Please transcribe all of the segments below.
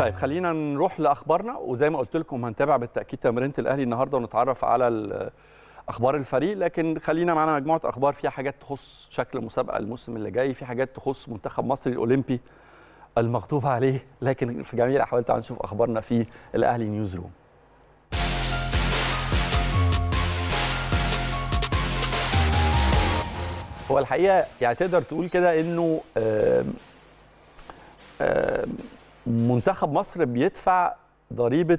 طيب خلينا نروح لاخبارنا وزي ما قلت لكم هنتابع بالتاكيد تمرينه الاهلي النهارده ونتعرف على اخبار الفريق لكن خلينا معانا مجموعه اخبار فيها حاجات تخص شكل المسابقه الموسم اللي جاي في حاجات تخص منتخب مصر الاولمبي المغضوب عليه لكن في جميع الاحوال تعالوا نشوف اخبارنا في الاهلي نيوز روم هو الحقيقه يعني تقدر تقول كده انه منتخب مصر بيدفع ضريبه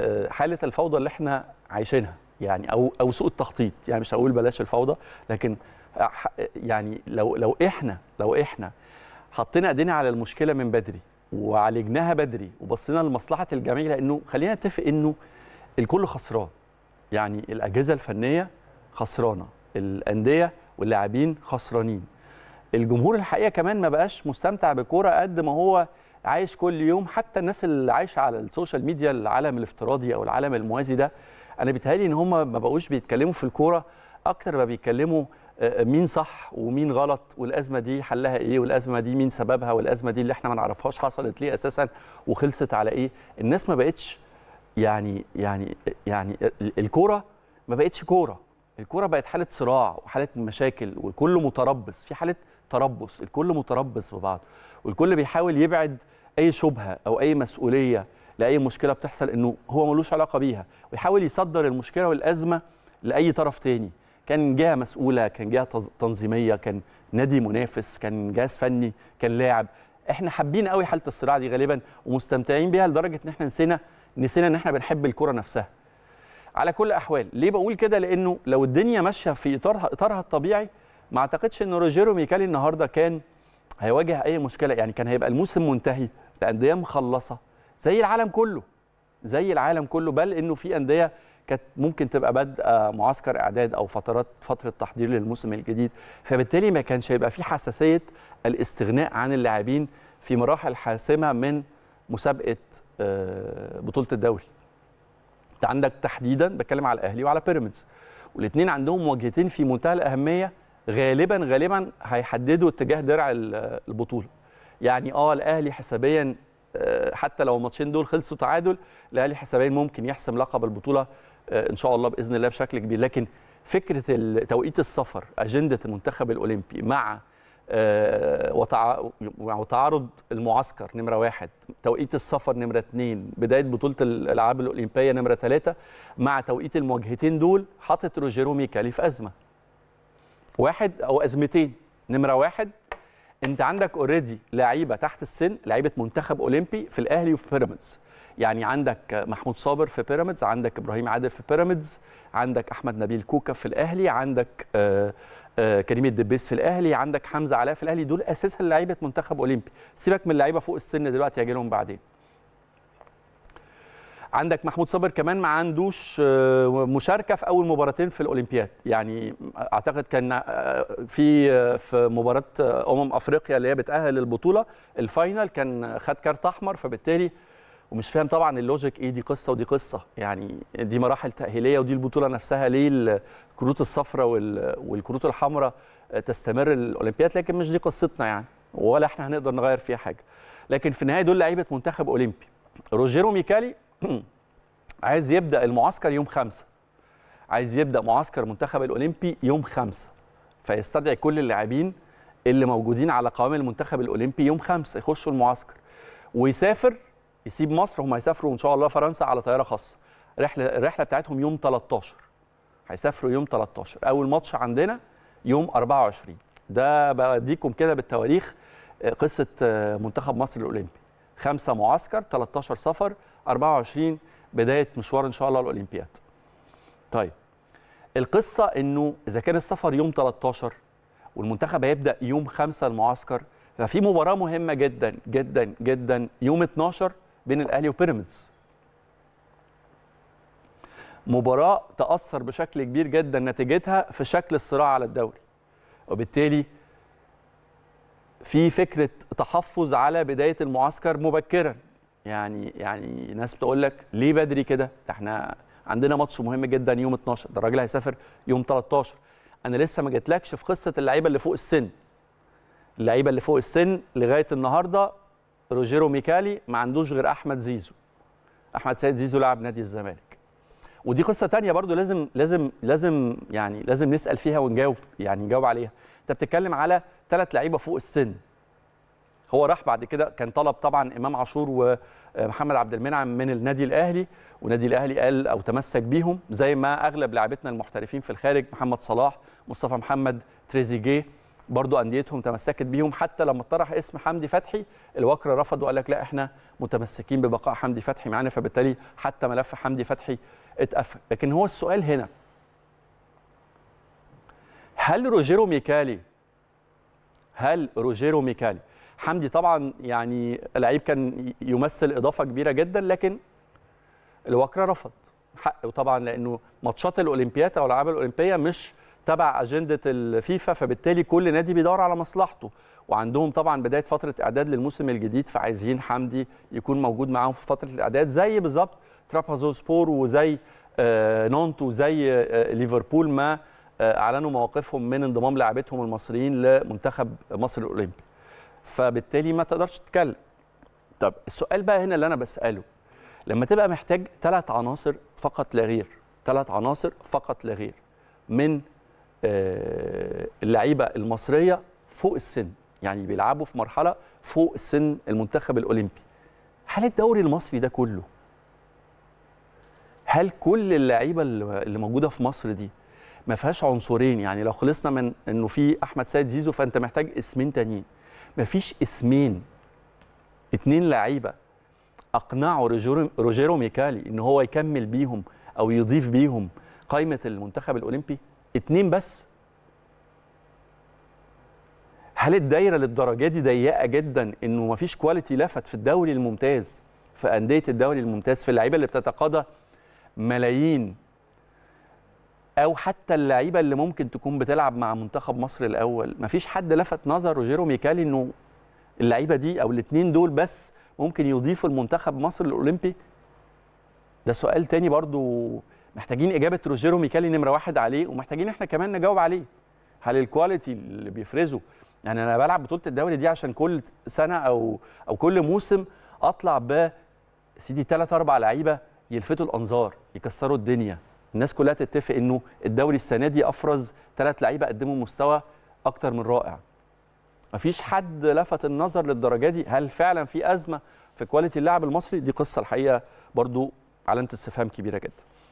آه، حاله الفوضى اللي احنا عايشينها يعني او او سوء التخطيط يعني مش هقول بلاش الفوضى لكن آه، يعني لو لو احنا لو احنا حطينا ايدينا على المشكله من بدري وعالجناها بدري وبصينا لمصلحه الجميع لانه خلينا نتفق انه الكل خسران يعني الاجهزه الفنيه خسرانه الانديه واللاعبين خسرانين الجمهور الحقيقه كمان ما بقاش مستمتع بكوره قد ما هو عايش كل يوم حتى الناس اللي عايشه على السوشيال ميديا العالم الافتراضي او العالم الموازي ده انا بيتهيألي ان هم ما بقوش بيتكلموا في الكوره اكتر ما بيتكلموا آه، آه، مين صح ومين غلط والازمه دي حلها ايه والازمه دي مين سببها والازمه دي اللي احنا ما نعرفهاش حصلت ليه اساسا وخلصت على ايه الناس ما بقتش يعني يعني يعني الكوره ما بقتش كوره الكوره بقت حاله صراع وحاله مشاكل والكل متربص في حاله تربص الكل متربص ببعض والكل بيحاول يبعد اي شبهه او اي مسؤوليه لاي مشكله بتحصل انه هو ملوش علاقه بيها ويحاول يصدر المشكله والازمه لاي طرف تاني كان جهه مسؤوله كان جهه تنظيميه كان نادي منافس كان جهاز فني كان لاعب احنا حابين قوي حاله الصراع دي غالبا ومستمتعين بيها لدرجه ان احنا نسينا نسينا ان احنا بنحب الكره نفسها على كل الاحوال ليه بقول كده لانه لو الدنيا ماشيه في اطارها اطارها الطبيعي ما اعتقدش ان روجيرو ميكالي النهارده كان هيواجه اي مشكله يعني كان هيبقى الموسم منتهي الانديه مخلصه زي العالم كله زي العالم كله بل انه في انديه كانت ممكن تبقى بادئه معسكر اعداد او فترات فتره تحضير للموسم الجديد فبالتالي ما كانش هيبقى في حساسيه الاستغناء عن اللاعبين في مراحل حاسمه من مسابقه آه، بطوله الدوري انت عندك تحديدا بتكلم على الاهلي وعلى بيراميدز والاثنين عندهم مواجهتين في منتهى الاهميه غالبا غالبا هيحددوا اتجاه درع البطوله يعني اه الاهلي حسابيا آه، حتى لو الماتشين دول خلصوا تعادل الاهلي حسابيا ممكن يحسم لقب البطوله آه، ان شاء الله باذن الله بشكل كبير لكن فكره توقيت السفر اجنده المنتخب الاولمبي مع آه، وتعارض المعسكر نمره واحد توقيت السفر نمره اثنين بدايه بطوله الالعاب الاولمبيه نمره ثلاثه مع توقيت المواجهتين دول حاطط روجيرو ميكالي في ازمه واحد او ازمتين نمره واحد انت عندك اوريدي لعيبه تحت السن لعيبه منتخب اولمبي في الاهلي وفي بيراميدز يعني عندك محمود صابر في بيراميدز عندك ابراهيم عادل في بيراميدز عندك احمد نبيل كوكا في الاهلي عندك آه، آه، كريم الدبيس في الاهلي عندك حمزه علاء في الاهلي دول اساسا لعيبه منتخب اولمبي سيبك من اللعيبه فوق السن دلوقتي هجي لهم بعدين عندك محمود صابر كمان ما عندوش آه، مشاركه في اول مباراتين في الاولمبياد يعني اعتقد كان آه، في آه، في مباراه امم افريقيا اللي هي بتاهل البطوله الفاينل كان خد كارت احمر فبالتالي ومش فاهم طبعا اللوجيك ايه دي قصه ودي قصه يعني دي مراحل تاهيليه ودي البطوله نفسها ليه الكروت الصفراء والكروت الحمراء تستمر الاولمبياد لكن مش دي قصتنا يعني ولا احنا هنقدر نغير فيها حاجه لكن في النهايه دول لعيبه منتخب اولمبي روجيرو ميكالي عايز يبدا المعسكر يوم خمسة عايز يبدا معسكر منتخب الاولمبي يوم خمسة فيستدعي كل اللاعبين اللي موجودين على قوام المنتخب الاولمبي يوم خمسة يخشوا المعسكر ويسافر يسيب مصر هم هيسافروا ان شاء الله فرنسا على طياره خاصه رحله الرحله بتاعتهم يوم 13 هيسافروا يوم 13 اول ماتش عندنا يوم 24 ده بديكم كده بالتواريخ آه، قصه آه، منتخب مصر الاولمبي خمسه معسكر 13 سفر 24 بدايه مشوار ان شاء الله الاولمبياد طيب القصه انه اذا كان السفر يوم 13 والمنتخب هيبدا يوم 5 المعسكر ففي مباراه مهمه جدا جدا جدا يوم 12 بين الاهلي وبيراميدز مباراه تاثر بشكل كبير جدا نتيجتها في شكل الصراع على الدوري وبالتالي في فكره تحفظ على بدايه المعسكر مبكرا يعني يعني ناس بتقول لك ليه بدري كده ده احنا عندنا ماتش مهم جدا يوم 12 ده الراجل هيسافر يوم 13 انا لسه ما جيتلكش في قصه اللعيبه اللي فوق السن اللعيبه اللي فوق السن لغايه النهارده روجيرو ميكالي ما عندوش غير احمد زيزو احمد سيد زيزو لاعب نادي الزمالك ودي قصه تانية برضو لازم لازم لازم يعني لازم نسال فيها ونجاوب يعني نجاوب عليها انت بتتكلم على ثلاث لعيبه فوق السن هو راح بعد كده كان طلب طبعا امام عاشور ومحمد عبد المنعم من النادي الاهلي والنادي الاهلي قال او تمسك بيهم زي ما اغلب لاعبتنا المحترفين في الخارج محمد صلاح مصطفى محمد تريزيجيه برضو انديتهم تمسكت بيهم حتى لما اطرح اسم حمدي فتحي الوكر رفض وقال لك لا احنا متمسكين ببقاء حمدي فتحي معانا فبالتالي حتى ملف حمدي فتحي اتقفل لكن هو السؤال هنا هل روجيرو ميكالي هل روجيرو ميكالي حمدي طبعا يعني لعيب كان يمثل اضافه كبيره جدا لكن الوكره رفض حق وطبعا لانه ماتشات الاولمبياد او الالعاب الاولمبيه مش تبع اجنده الفيفا فبالتالي كل نادي بيدور على مصلحته وعندهم طبعا بدايه فتره اعداد للموسم الجديد فعايزين حمدي يكون موجود معاهم في فتره الاعداد زي بالظبط ترابازوسبور وزي آه، نونت وزي آه، ليفربول ما آه، اعلنوا مواقفهم من انضمام لاعبتهم المصريين لمنتخب مصر الاولمبي فبالتالي ما تقدرش تتكلم طب السؤال بقى هنا اللي انا بساله لما تبقى محتاج ثلاث عناصر فقط لا غير ثلاث عناصر فقط لا غير من آه، اللعيبه المصريه فوق السن يعني بيلعبوا في مرحله فوق السن المنتخب الاولمبي هل الدوري المصري ده كله هل كل اللعيبه اللي موجوده في مصر دي ما فيهاش عنصرين يعني لو خلصنا من انه في احمد سيد زيزو فانت محتاج اسمين تانيين مفيش اسمين اتنين لعيبه اقنعوا روجيرو ميكالي ان هو يكمل بيهم او يضيف بيهم قائمه المنتخب الاولمبي اتنين بس هل الدايره للدرجه دي ضيقه جدا انه مفيش كواليتي لفت في الدوري الممتاز في انديه الدوري الممتاز في اللعيبه اللي بتتقاضى ملايين او حتى اللعيبه اللي ممكن تكون بتلعب مع منتخب مصر الاول مفيش حد لفت نظر روجيرو ميكالي انه اللعيبه دي او الاثنين دول بس ممكن يضيفوا المنتخب مصر الاولمبي ده سؤال تاني برضو محتاجين اجابه روجيرو ميكالي نمره واحد عليه ومحتاجين احنا كمان نجاوب عليه هل الكواليتي اللي بيفرزه يعني انا بلعب بطوله الدوري دي عشان كل سنه او او كل موسم اطلع ب سيدي ثلاث اربع لعيبه يلفتوا الانظار يكسروا الدنيا الناس كلها تتفق انه الدوري السنه دي افرز ثلاث لعيبه قدموا مستوى اكتر من رائع مفيش حد لفت النظر للدرجه دي هل فعلا في ازمه في كواليتي اللاعب المصري دي قصه الحقيقه برضو علامه استفهام كبيره جدا